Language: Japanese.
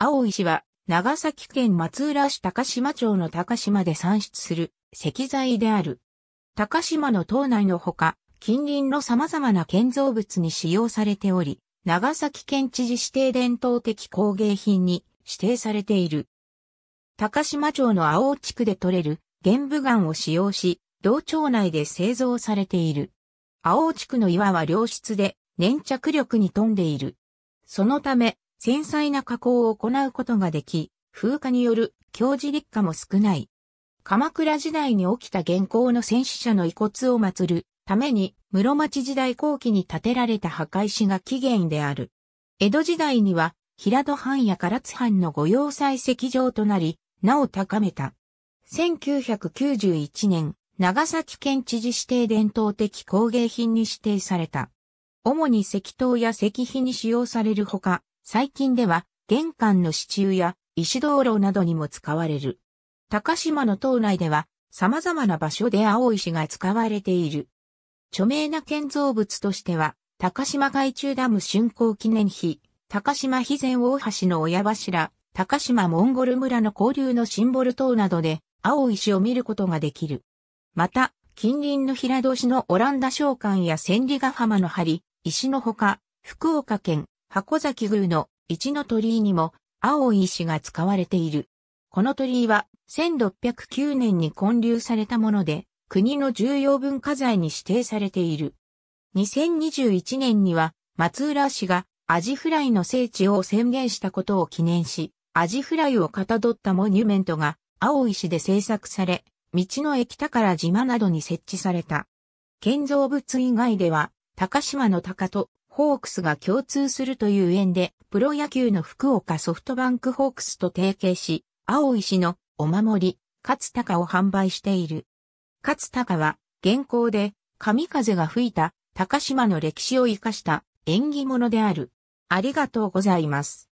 青石は、長崎県松浦市高島町の高島で産出する石材である。高島の島内のほか、近隣の様々な建造物に使用されており、長崎県知事指定伝統的工芸品に指定されている。高島町の青地区で採れる玄武岩を使用し、同町内で製造されている。青地区の岩は良質で粘着力に富んでいる。そのため、繊細な加工を行うことができ、風化による強磁劣化も少ない。鎌倉時代に起きた現行の戦死者の遺骨を祀るために室町時代後期に建てられた墓石が起源である。江戸時代には平戸藩や唐津藩の御用採石場となり、なお高めた。1991年、長崎県知事指定伝統的工芸品に指定された。主に石刀や石碑に使用されるほか、最近では玄関の支柱や石道路などにも使われる。高島の島内では様々な場所で青石が使われている。著名な建造物としては、高島海中ダム竣工記念碑、高島肥前大橋の親柱、高島モンゴル村の交流のシンボル塔などで青石を見ることができる。また、近隣の平戸市のオランダ商館や千里ヶ浜の針、石のほか、福岡県、箱崎宮の一の鳥居にも青い石が使われている。この鳥居は1609年に建立されたもので、国の重要文化財に指定されている。2021年には松浦市がアジフライの聖地を宣言したことを記念し、アジフライをかたどったモニュメントが青石で制作され、道の駅宝島などに設置された。建造物以外では、高島の高とホークスが共通するという縁で、プロ野球の福岡ソフトバンクホークスと提携し、青石のお守り、勝高を販売している。勝高は、現行で、神風が吹いた、高島の歴史を生かした、縁起物である。ありがとうございます。